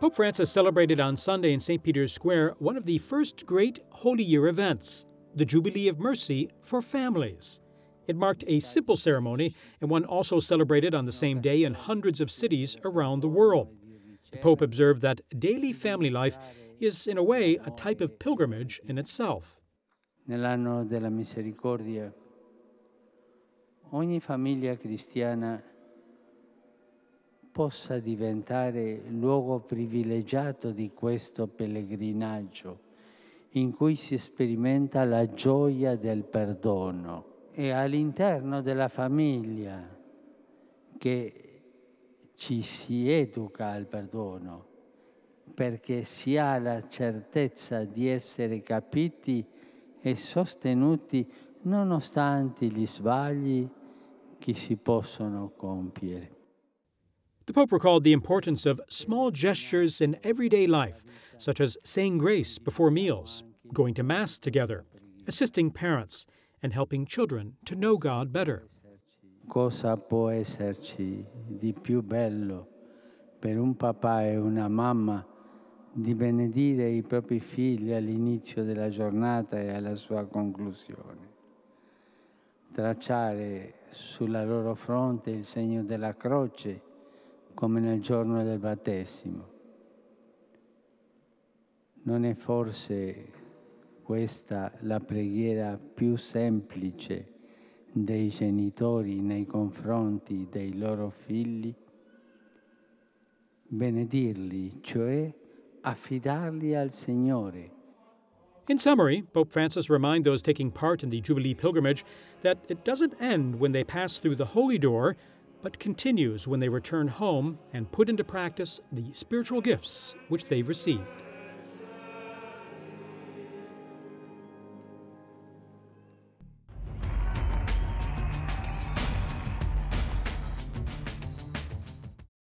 Pope Francis celebrated on Sunday in St. Peter's Square one of the first great Holy Year events, the Jubilee of Mercy for families. It marked a simple ceremony and one also celebrated on the same day in hundreds of cities around the world. The Pope observed that daily family life is, in a way, a type of pilgrimage in itself. Nell'anno della misericordia, ogni famiglia cristiana possa diventare luogo privilegiato di questo pellegrinaggio in cui si sperimenta la gioia del perdono e all'interno della famiglia che ci si educa al perdono perché si ha la certezza di essere capiti e sostenuti nonostante gli sbagli che si possono compiere. The Pope recalled the importance of small gestures in everyday life, such as saying grace before meals, going to Mass together, assisting parents, and helping children to know God better. Cosa può esserci di più bello per un papà e una mamma di benedire i propri figli all'inizio della giornata e alla sua conclusione? Tracciare sulla loro fronte il segno della croce come nel giorno del battesimo. Non è forse questa la preghiera più semplice dei genitori nei confronti dei loro figli? Benedirli, cioè affidarli al Signore. In summary, Pope Francis reminds those taking part in the Jubilee pilgrimage that it doesn't end when they pass through the holy door, but continues when they return home and put into practice the spiritual gifts which they've received.